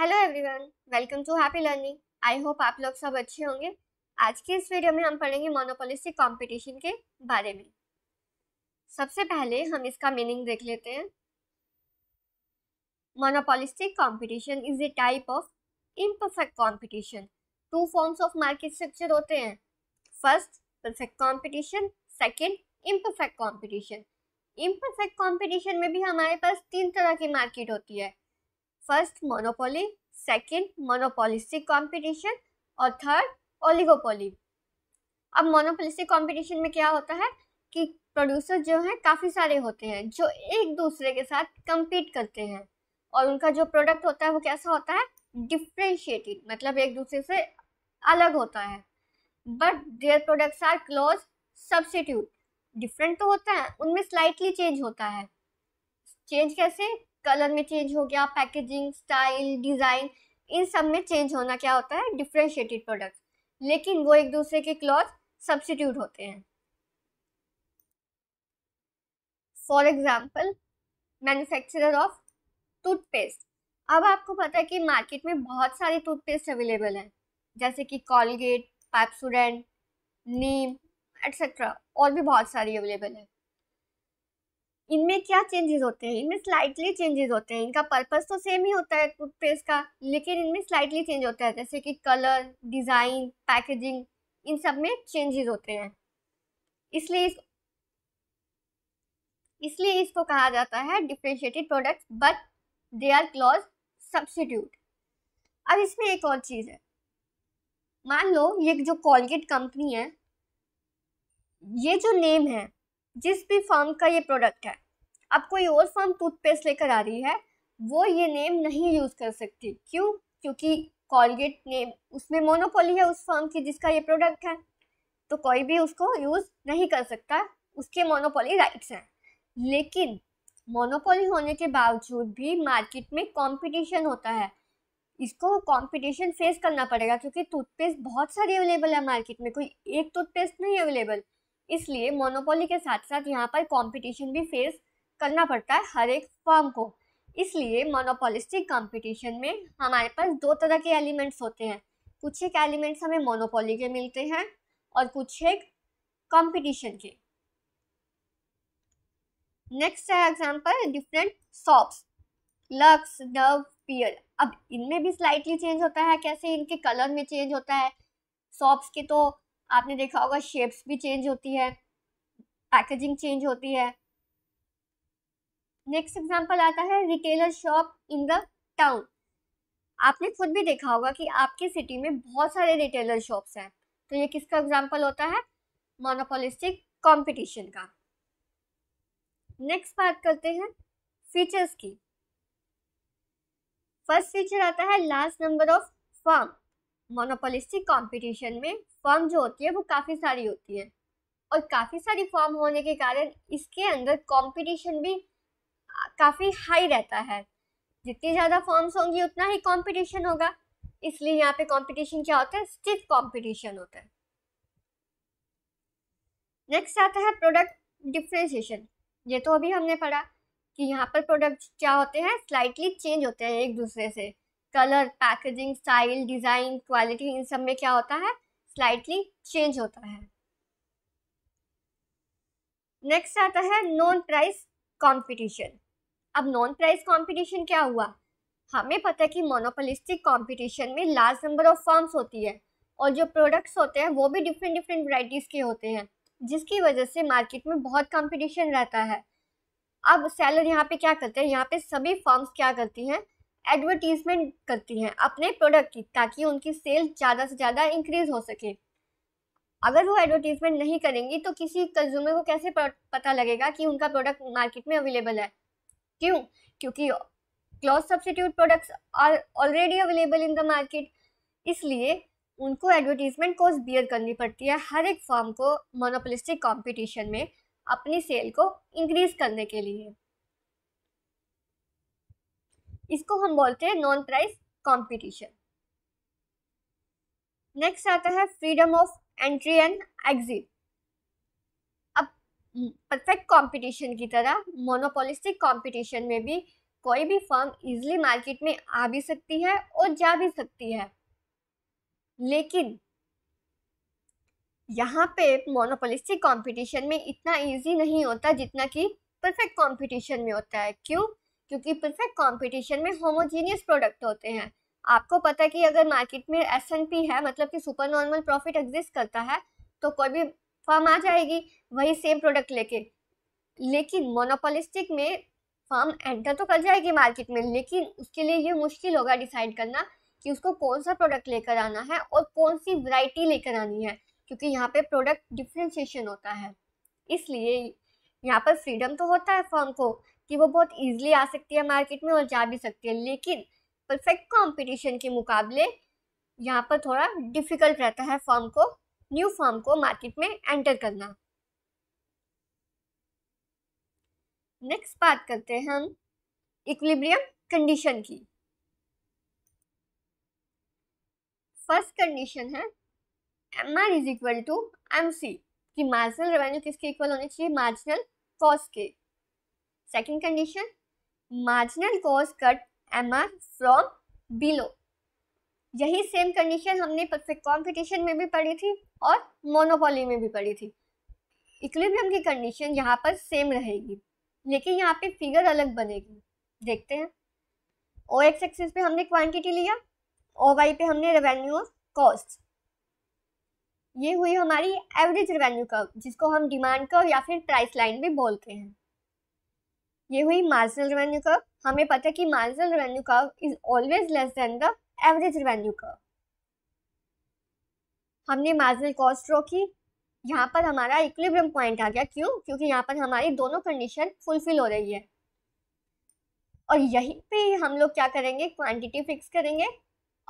Hello everyone welcome to happy learning I hope आप लोग सब अच्छे होंगे आज के इस वीडियो में हम पढ़ेंगे मोनोपोलिस्टिक कंपटीशन के बारे में सबसे पहले हम इसका मीनिंग देख लेते हैं monopolistic competition is a type of imperfect competition two forms of market structure होते हैं first perfect competition second imperfect competition imperfect competition में भी हमारे पास तीन तरह की मार्केट होती है first monopoly second monopolistic competition और थर्ड ओलिगोपोली अब मोनोपोलिस्टिक कंपटीशन में क्या होता है कि प्रोड्यूसर जो हैं काफ़ी सारे होते हैं जो एक दूसरे के साथ कम्पीट करते हैं और उनका जो प्रोडक्ट होता है वो कैसा होता है डिफ्रेंशिएटेड मतलब एक दूसरे से अलग होता है but their products are close substitute different तो होता है उनमें स्लाइटली चेंज होता है चेंज कैसे कलर में चेंज हो गया पैकेजिंग स्टाइल डिज़ाइन इन सब में चेंज होना क्या होता है डिफ्रेंशिएटेड प्रोडक्ट लेकिन वो एक दूसरे के क्लॉथ सब्सिट्यूट होते हैं for example manufacturer of toothpaste अब आपको पता है कि मार्केट में बहुत सारे टूथपेस्ट अवेलेबल हैं जैसे कि कॉलगेट पैप्सोडेंट नीम एट्सेट्रा और भी बहुत सारी अवेलेबल है इनमें क्या चेंजेस होते हैं इनमें स्लाइटली चेंजेस होते हैं इनका पर्पस तो सेम ही होता है टूथपेस्ट का लेकिन इनमें स्लाइटली चेंज होता है जैसे कि कलर डिज़ाइन पैकेजिंग इन सब में चेंजेस होते हैं इसलिए इस इसलिए इसको कहा जाता है differentiated products but they are close substitute अब इसमें एक और चीज़ है मान लो ये जो कॉलगेट कंपनी है ये जो नेम है जिस भी फॉर्म का ये प्रोडक्ट है अब कोई और फॉर्म टूथपेस्ट लेकर आ रही है वो ये नेम नहीं यूज़ कर सकती क्यों क्योंकि कॉलगेट नेम उसमें मोनोपोली है उस फॉर्म की जिसका ये प्रोडक्ट है तो कोई भी उसको यूज़ नहीं कर सकता उसके मोनोपोली राइट्स हैं लेकिन मोनोपोली होने के बावजूद भी मार्केट में कंपटीशन होता है इसको कंपटीशन फेस करना पड़ेगा क्योंकि टूथपेस्ट बहुत सारी अवेलेबल है मार्केट में कोई एक टूथपेस्ट नहीं अवेलेबल इसलिए मोनोपोली के साथ साथ यहाँ पर कंपटीशन भी फेस करना पड़ता है हर एक फर्म को इसलिए मोनोपोलिस्टिक कंपटीशन में हमारे पास दो तरह के एलिमेंट्स होते हैं कुछ एक एलिमेंट्स हमें मोनोपोली के मिलते हैं और कुछ एक कंपटीशन के नेक्स्ट है example different soaps Lux Dove Pears अब इनमें भी स्लाइटली चेंज होता है कैसे इनके कलर में चेंज होता है सॉप्स के तो आपने देखा होगा शेप्स भी चेंज होती है पैकेजिंग चेंज होती है नेक्स्ट एग्जांपल आता है retailer shop in the town आपने खुद भी देखा होगा कि आपके सिटी में बहुत सारे रिटेलर शॉप्स हैं तो ये किसका एग्जाम्पल होता है मोनोपोलिस्टिक कंपटीशन का नेक्स्ट बात करते हैं फीचर्स की फर्स्ट फीचर आता है last number of firm monopolistic competition में फर्म जो होती है वो काफ़ी सारी होती है और काफ़ी सारी फर्म होने के कारण इसके अंदर कंपटीशन भी काफ़ी हाई रहता है जितनी ज़्यादा फॉर्म्स होंगी उतना ही कंपटीशन होगा इसलिए यहाँ पे कंपटीशन क्या होता है स्टिफ कंपटीशन होता है नेक्स्ट आता है प्रोडक्ट डिफ्रेंशिएशन ये तो अभी हमने पढ़ा कि यहाँ पर प्रोडक्ट क्या होते हैं स्लाइटली चेंज होते हैं एक दूसरे से colour packaging style design quality इन सब में क्या होता है स्लाइटली चेंज होता है नेक्स्ट आता है नॉन प्राइस कंपटीशन अब नॉन प्राइस कंपटीशन क्या हुआ हमें पता है कि मोनोपोलिस्टिक कंपटीशन में लार्ज नंबर ऑफ फॉर्म्स होती है और जो प्रोडक्ट्स होते हैं वो भी डिफरेंट डिफरेंट वराइटीज़ के होते हैं जिसकी वजह से मार्केट में बहुत कंपटीशन रहता है अब सेलर यहाँ पे क्या करते हैं यहाँ पे सभी फॉर्म्स क्या करती हैं एडवर्टीज़मेंट करती हैं अपने प्रोडक्ट की ताकि उनकी सेल ज़्यादा से ज़्यादा इंक्रीज़ हो सके अगर वो एडवर्टीज़मेंट नहीं करेंगी तो किसी कंज्यूमर को कैसे पता लगेगा कि उनका प्रोडक्ट मार्केट में अवेलेबल है क्यों क्योंकि close substitute products are already available in the market इसलिए उनको एडवर्टीज़मेंट कोस्ट बियर करनी पड़ती है हर एक फॉर्म को मोनोपोलिस्टिक कॉम्पिटिशन में अपनी सेल को इंक्रीज़ करने के लिए इसको हम बोलते हैं नॉन प्राइस कंपटीशन नेक्स्ट आता है freedom of entry and exit अब परफेक्ट हम्म, कंपटीशन की तरह मोनोपोलिस्टिक कंपटीशन में भी कोई भी फर्म इजिली मार्केट में आ भी सकती है और जा भी सकती है लेकिन यहाँ पे मोनोपोलिस्टिक कंपटीशन में इतना इजी नहीं होता जितना कि परफेक्ट कंपटीशन में होता है क्यों क्योंकि परफेक्ट कंपटीशन में होमोजीनियस प्रोडक्ट होते हैं आपको पता है कि अगर मार्केट में एस एन पी है मतलब कि सुपर नॉर्मल प्रॉफिट एग्जिस्ट करता है तो कोई भी फर्म आ जाएगी वही सेम प्रोडक्ट लेके लेकिन मोनोपोलिस्टिक में फर्म एंटर तो कर जाएगी मार्केट में लेकिन उसके लिए ये मुश्किल होगा डिसाइड करना कि उसको कौन सा प्रोडक्ट लेकर आना है और कौन सी वैरायटी लेकर आनी है क्योंकि यहाँ पे प्रोडक्ट डिफ्रेंशिएशन होता है इसलिए यहाँ पर फ्रीडम तो होता है फर्म को कि वो बहुत ईजिली आ सकती है मार्केट में और जा भी सकती है लेकिन परफेक्ट कॉम्पिटिशन के मुकाबले यहाँ पर थोड़ा डिफ़िकल्ट रहता है फॉर्म को न्यू फॉर्म को मार्केट में एंटर करना नेक्स्ट बात करते हैं हम इक्विलिब्रियम कंडीशन की फर्स्ट कंडीशन है M R is equal to M C कि मार्जिनल रेवेन्यू किसके इक्वल होने चाहिए मार्जिनल कॉस्ट के Second condition, marginal cost cut MR from below. यही सेम कंडीशन हमने परफेक्ट कॉम्पिटिशन में भी पढ़ी थी और मोनोपोली में भी पढ़ी थी इक्विलिब्रियम की कंडीशन यहाँ पर सेम रहेगी लेकिन यहाँ पे फिगर अलग बनेगी देखते हैं ओ एक्स एक्सिस पे हमने क्वांटिटी लिया ओ वाई पे हमने रेवेन्यू कॉस्ट ये हुई हमारी एवरेज रेवेन्यू कर्व जिसको हम डिमांड कर्व या फिर प्राइस लाइन भी बोलते हैं ये हुई मार्जिनल रेवेन्यू कर्व हमें पता है कि marginal revenue curve is always less than the average revenue curve हमने मार्जिनल कॉस्ट ड्रॉ की यहाँ पर हमारा इक्विलिब्रियम पॉइंट आ गया क्यों क्योंकि यहाँ पर हमारी दोनों कंडीशन फुलफिल हो रही है और यहीं पे हम लोग क्या करेंगे क्वांटिटी फिक्स करेंगे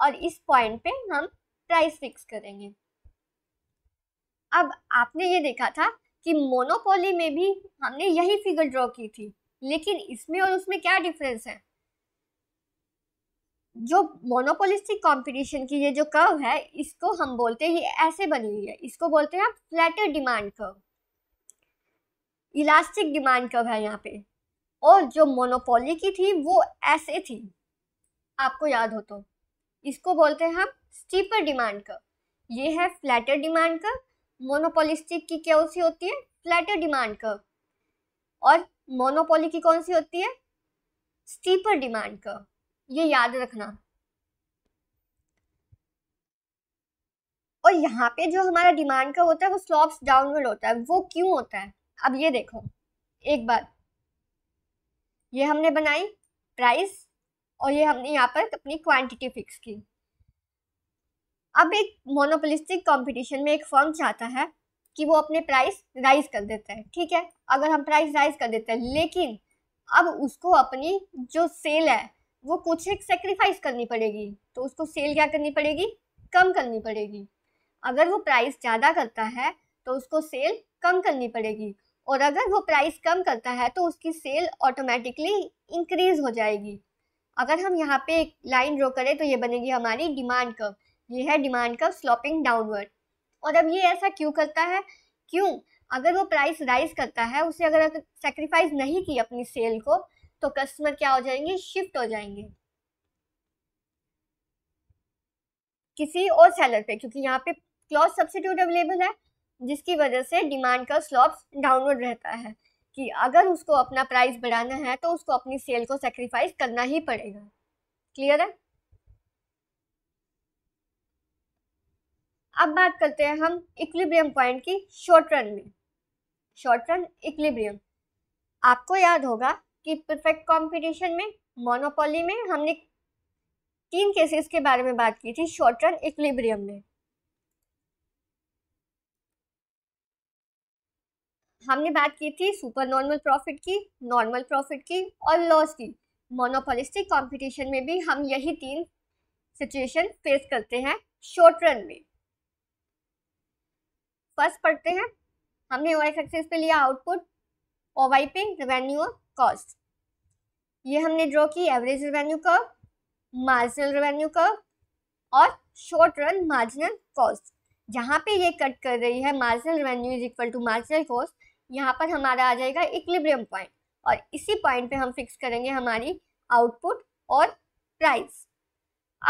और इस पॉइंट पे हम प्राइस फिक्स करेंगे अब आपने ये देखा था कि मोनोपोली में भी हमने यही फिगर ड्रॉ की थी लेकिन इसमें और उसमें क्या डिफरेंस है जो मोनोपोलिस्टिक कंपटीशन की ये जो कर्व है इसको हम बोलते हैं ऐसे बनी हुई है इसको बोलते हैं flatter demand curve elastic demand curve है यहाँ पे और जो मोनोपोली की थी वो ऐसे थी आपको याद हो तो इसको बोलते हैं हम स्टीपर डिमांड कर्व ये है फ्लैटर डिमांड कर्व मोनोपोलिस्टिक की क्या उसी होती है फ्लैटर डिमांड कर्व और मोनोपोली की कौन सी होती है स्टीपर डिमांड कर्व ये याद रखना और यहाँ पे जो हमारा डिमांड का होता है वो स्लॉप्स डाउनवर्ड होता है वो क्यों होता है अब ये देखो एक बार ये हमने बनाई प्राइस और ये हमने यहाँ पर अपनी क्वांटिटी फिक्स की अब एक मोनोपोलिस्टिक कंपटीशन में एक फर्म चाहता है कि वो अपने प्राइस राइज कर देता है ठीक है अगर हम प्राइस राइज कर देते हैं लेकिन अब उसको अपनी जो सेल है वो कुछ एक सेक्रीफाइस करनी पड़ेगी तो उसको सेल क्या करनी पड़ेगी कम करनी पड़ेगी अगर वो प्राइस ज़्यादा करता है तो उसको सेल कम करनी पड़ेगी और अगर वो प्राइस कम करता है तो उसकी सेल ऑटोमेटिकली इंक्रीज हो जाएगी अगर हम यहाँ पे एक लाइन ड्रॉ करें तो ये बनेगी हमारी डिमांड कर्व ये है डिमांड कर्व स्लॉपिंग डाउनवर्ड और अब ये ऐसा क्यों करता है क्यों अगर वो प्राइस राइज करता है उसे अगर सेक्रीफाइस नहीं की अपनी सेल को तो कस्टमर क्या हो जाएंगे शिफ्ट हो जाएंगे किसी और सेलर पे क्योंकि यहाँ पे क्लॉथ सब्सिट्यूट अवेलेबल है जिसकी वजह से डिमांड का स्लॉप डाउनवर्ड रहता है कि अगर उसको अपना प्राइस बढ़ाना है तो उसको अपनी सेल को सेक्रीफाइस करना ही पड़ेगा क्लियर है अब बात करते हैं हम इक्विलिब्रियम पॉइंट की शॉर्ट रन में शॉर्ट रन इक्विलिब्रियम आपको याद होगा कि परफेक्ट कंपटीशन में मोनोपोली में हमने तीन केसेस के बारे में बात की थी शॉर्ट रन इक्विलिब्रियम में हमने बात की थी सुपर नॉर्मल प्रॉफिट की नॉर्मल प्रॉफिट की और लॉस की मोनोपोलिस्टिक कंपटीशन में भी हम यही तीन सिचुएशन फेस करते हैं शॉर्ट रन में फर्स्ट पढ़ते हैं हमने वाई एक्सेस पे लिया आउटपुट और वाई पे रेवेन्यू और कॉस्ट ये हमने ड्रॉ की average revenue curve marginal revenue curve और शॉर्ट रन मार्जिनल कॉस्ट जहाँ पे ये कट कर रही है marginal revenue is equal to marginal cost यहाँ पर हमारा आ जाएगा इक्लिब्रियम पॉइंट और इसी पॉइंट पे हम फिक्स करेंगे हमारी आउटपुट और प्राइस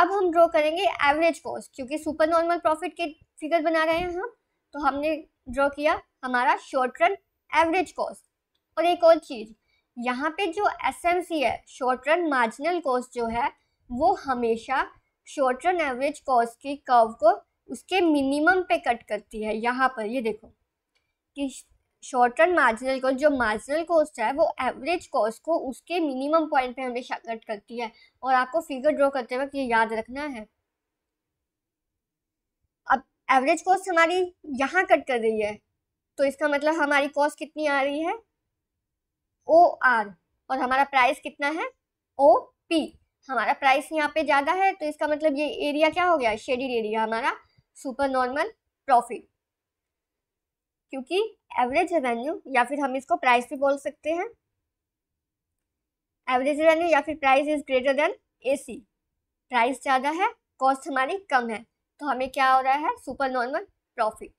अब हम ड्रॉ करेंगे एवरेज कॉस्ट क्योंकि सुपर नॉर्मल प्रॉफिट के फिगर बना रहे हैं हम तो हमने ड्रॉ किया हमारा शॉर्ट रन एवरेज कॉस्ट और एक और चीज़ यहाँ पे जो एस एम सी है शॉर्ट रन मार्जिनल कॉस्ट जो है वो हमेशा शॉर्ट रन एवरेज कॉस्ट की कर्व को उसके मिनिमम पे कट करती है यहाँ पर ये देखो कि शॉर्ट रन मार्जिनल कॉस्ट जो मार्जिनल कॉस्ट है वो एवरेज कॉस्ट को उसके मिनिमम पॉइंट पे हमेशा कट करती है और आपको फिगर ड्रॉ करते वक्त ये याद रखना है एवरेज कॉस्ट हमारी यहाँ कट कर रही है तो इसका मतलब हमारी कॉस्ट कितनी आ रही है ओ आर और हमारा प्राइस कितना है ओ पी हमारा प्राइस यहाँ पे ज़्यादा है तो इसका मतलब ये एरिया क्या हो गया शेडिड एरिया हमारा सुपर नॉर्मल प्रॉफिट क्योंकि एवरेज रेवेन्यू या फिर हम इसको प्राइस भी बोल सकते हैं एवरेज रेवेन्यू या फिर price is greater than AC price ज़्यादा है कॉस्ट हमारी कम है तो हमें क्या हो रहा है सुपर नॉर्मल प्रॉफिट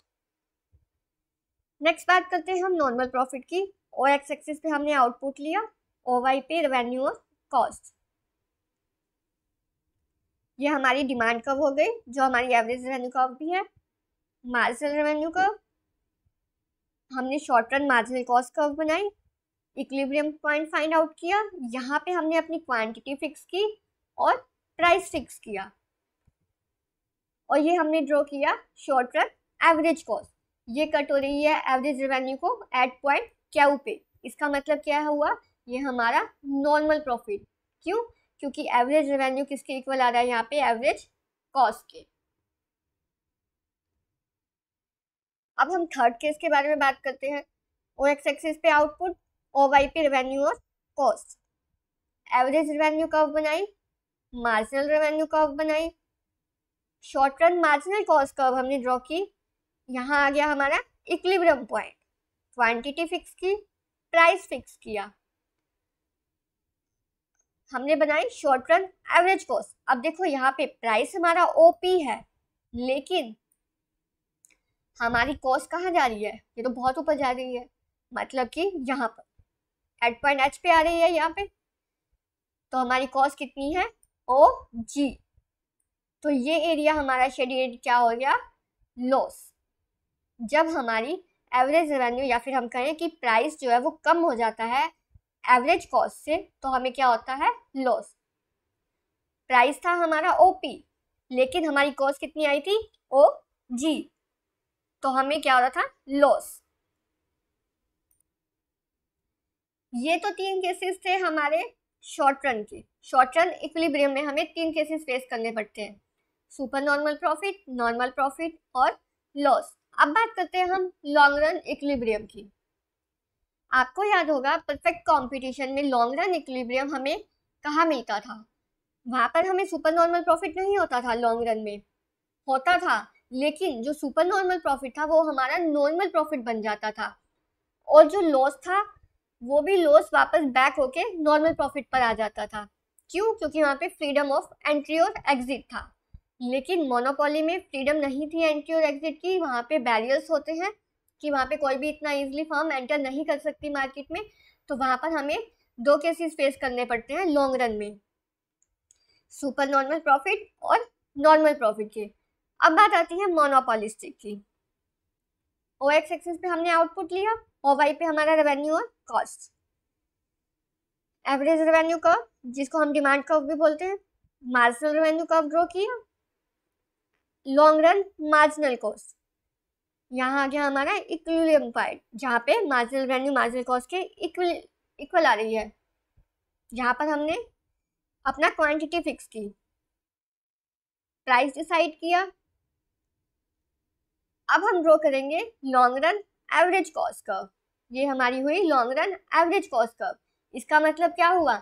नेक्स्ट बात करते हैं हम नॉर्मल प्रॉफिट की ओ एक्स एक्सिस पे हमने आउटपुट लिया ओ वाई पे रेवेन्यू और कॉस्ट ये हमारी डिमांड कब हो गई जो हमारी एवरेज रेवेन्यू कब भी है मार्जिनल रेवेन्यू कब हमने short run marginal cost curve बनाई इक्विलिब्रियम पॉइंट फाइंड आउट किया यहाँ पे हमने अपनी क्वांटिटी फिक्स की और प्राइस फिक्स किया और ये हमने ड्रॉ किया शॉर्ट रन एवरेज कॉस्ट ये कट हो रही है एवरेज रेवेन्यू को एट पॉइंट क्यू पे इसका मतलब क्या हुआ ये हमारा नॉर्मल प्रॉफिट क्यों क्योंकि एवरेज रेवेन्यू किसके इक्वल आ रहा है यहाँ पे एवरेज कॉस्ट के अब हम थर्ड केस के बारे में बात करते हैं ओ एक्स एक्सिस पे आउटपुट ओ वाई पे रेवेन्यू और कॉस्ट एवरेज रेवेन्यू कब बनाई मार्जिनल रेवेन्यू कब बनाई short run marginal cost curve हमने ड्रॉ की यहाँ आ गया हमारा इक्लिब्रियम पॉइंट क्वांटिटी फिक्स की प्राइस फिक्स किया हमने बनाई शॉर्ट रन एवरेज कॉस्ट अब देखो यहाँ पे प्राइस हमारा ओपी है लेकिन हमारी कॉस्ट कहाँ जा रही है ये तो बहुत ऊपर जा रही है मतलब कि यहाँ पर एट पॉइंट एच पे आ रही है यहाँ पे तो हमारी कॉस्ट कितनी है ओ जी तो ये एरिया हमारा शेडेड क्या हो गया लॉस जब हमारी एवरेज रेवेन्यू या फिर हम कहें कि प्राइस जो है वो कम हो जाता है एवरेज कॉस्ट से तो हमें क्या होता है लॉस प्राइस था हमारा ओपी लेकिन हमारी कॉस्ट कितनी आई थी ओ जी तो हमें क्या हो रहा था लॉस ये तो तीन केसेस थे हमारे शॉर्ट रन के शॉर्ट रन इक्विलिब्रियम में हमें तीन केसेस फेस करने पड़ते हैं super normal profit normal profit और लॉस अब बात करते हैं हम लॉन्ग रन इक्विलिब्रियम की आपको याद होगा परफेक्ट कंपटीशन में लॉन्ग रन इक्विलिब्रियम हमें कहाँ मिलता था वहाँ पर हमें सुपर नॉर्मल प्रॉफिट नहीं होता था लॉन्ग रन में होता था लेकिन जो सुपर नॉर्मल प्रॉफिट था वो हमारा नॉर्मल प्रॉफिट बन जाता था और जो लॉस था वो भी लॉस वापस बैक होके नॉर्मल प्रॉफिट पर आ जाता था क्यों क्योंकि वहाँ पे फ्रीडम ऑफ एंट्री और एग्जिट था लेकिन मोनोपोली में फ्रीडम नहीं थी एंट्री और एग्जिट की वहाँ पे बैरियर्स होते हैं कि वहाँ पे कोई भी इतना इजीली फॉर्म एंटर नहीं कर सकती मार्केट में तो वहाँ पर हमें दो केसेस फेस करने पड़ते हैं लॉन्ग रन में सुपर नॉर्मल प्रॉफिट और नॉर्मल प्रॉफिट के अब बात आती है मोनोपोलिस्टिक की ओ एक्स एक्सिस पे हमने आउटपुट लिया ओ वाई पे हमारा रेवेन्यू और कॉस्ट एवरेज रेवेन्यू कर्व जिसको हम डिमांड कर्व भी बोलते हैं मार्जिनल रेवेन्यू कर्व ग्रो किया लॉन्ग रन मार्जिनल कॉस्ट यहाँ आ गया हमारा इक्विलियम पार्ट जहाँ पे मार्जिनल वैल्यू मार्जिनल कॉस्ट के इक्वल इक्वल आ रही है जहाँ पर हमने अपना क्वांटिटी फिक्स की प्राइस डिसाइड किया अब हम ड्रॉ करेंगे long run average cost curve ये हमारी हुई long run average cost curve इसका मतलब क्या हुआ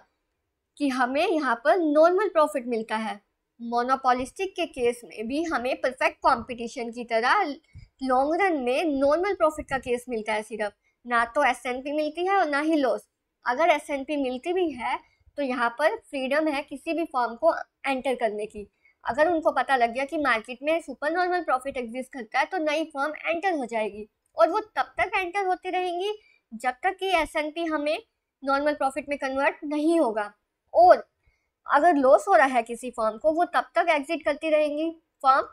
कि हमें यहाँ पर नॉर्मल प्रॉफिट मिलता है मोनोपोलिस्टिक के केस में भी हमें परफेक्ट कंपटीशन की तरह लॉन्ग रन में नॉर्मल प्रॉफिट का केस मिलता है सिर्फ ना तो एस मिलती है और ना ही लॉस अगर एस मिलती भी है तो यहाँ पर फ्रीडम है किसी भी फॉर्म को एंटर करने की अगर उनको पता लग गया कि मार्केट में सुपर नॉर्मल प्रॉफिट एग्जिस्ट करता है तो नई फॉर्म एंटर हो जाएगी और वो तब तक एंटर होती रहेंगी जब तक कि एस हमें नॉर्मल प्रॉफिट में कन्वर्ट नहीं होगा और अगर लॉस हो रहा है किसी फॉर्म को वो तब तक एग्जिट करती रहेंगी फॉर्म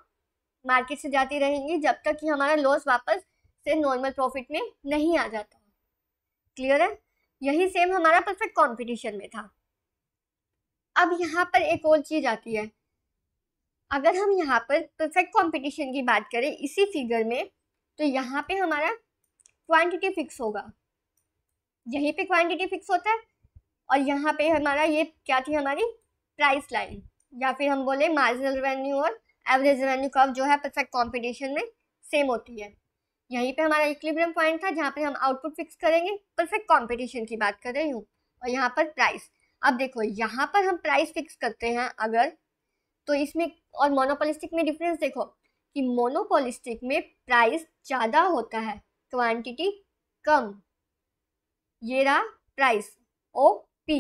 मार्केट से जाती रहेंगी जब तक कि हमारा लॉस वापस से नॉर्मल प्रॉफिट में नहीं आ जाता क्लियर है यही सेम हमारा परफेक्ट कॉम्पिटिशन में था अब यहाँ पर एक और चीज़ आती है अगर हम यहाँ पर परफेक्ट कॉम्पिटिशन की बात करें इसी फिगर में तो यहाँ पे हमारा क्वांटिटी फिक्स होगा यहीं पे क्वांटिटी फिक्स होता है और यहाँ पे हमारा ये क्या थी हमारी प्राइस लाइन या फिर हम बोले मार्जिनल रेवेन्यू और एवरेज रेवेन्यू कर्व जो है परफेक्ट कॉम्पिटिशन में सेम होती है यहीं पे हमारा इक्विलिब्रियम पॉइंट था जहाँ पे हम आउटपुट फिक्स करेंगे परफेक्ट कॉम्पिटिशन की बात कर रही हूँ और यहाँ पर प्राइस अब देखो यहाँ पर हम प्राइस फिक्स करते हैं अगर तो इसमें और मोनोपोलिस्टिक में डिफरेंस देखो कि मोनोपोलिस्टिक में प्राइस ज़्यादा होता है क्वांटिटी कम ये रहा प्राइस ओ पी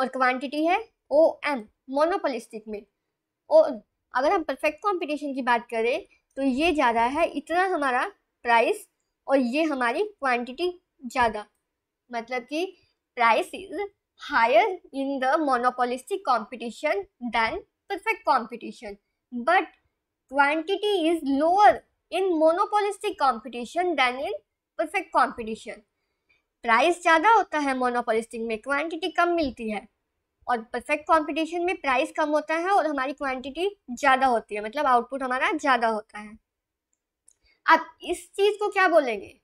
और क्वांटिटी है ओ एम मोनोपोलिस्टिक में और अगर हम परफेक्ट कंपटीशन की बात करें तो ये ज़्यादा है इतना हमारा प्राइस और ये हमारी क्वांटिटी ज़्यादा मतलब कि price is higher in the monopolistic competition than perfect competition but quantity is lower in monopolistic competition than in perfect competition price ज़्यादा होता है मोनोपोलिस्टिंग में क्वांटिटी कम मिलती है और परफेक्ट कंपटीशन में प्राइस कम होता है और हमारी क्वांटिटी ज़्यादा होती है मतलब आउटपुट हमारा ज़्यादा होता है अब इस चीज़ को क्या बोलेंगे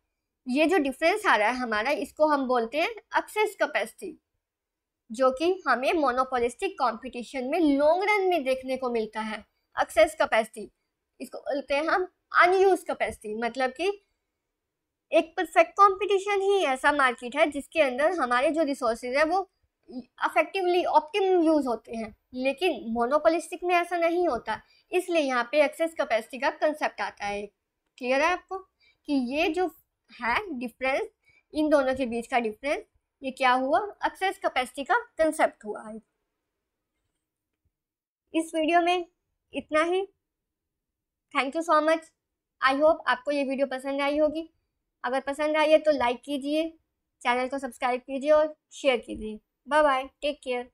ये जो डिफरेंस आ रहा है हमारा इसको हम बोलते हैं एक्सेस कैपेसिटी जो कि हमें मोनोपोलिस्टिक कंपटीशन में लॉन्ग रन में देखने को मिलता है एक्सेस कैपेसिटी इसको बोलते हैं हम अनयूज कैपेसिटी मतलब कि एक परफेक्ट कंपटीशन ही ऐसा मार्केट है जिसके अंदर हमारे जो रिसोर्सेज है वो अफेक्टिवली ऑप्टिम यूज होते हैं लेकिन मोनोपोलिस्टिक में ऐसा नहीं होता इसलिए यहाँ पे एक्सेस कैपेसिटी का कंसेप्ट आता है क्लियर है आपको कि ये जो है डिफरेंस इन दोनों के बीच का डिफरेंस ये क्या हुआ एक्सेस कैपेसिटी का कंसेप्ट हुआ है इस वीडियो में इतना ही thank you so much I hope आपको ये वीडियो पसंद आई होगी अगर पसंद आई है तो लाइक कीजिए चैनल को सब्सक्राइब कीजिए और शेयर कीजिए बाय बाय टेक केयर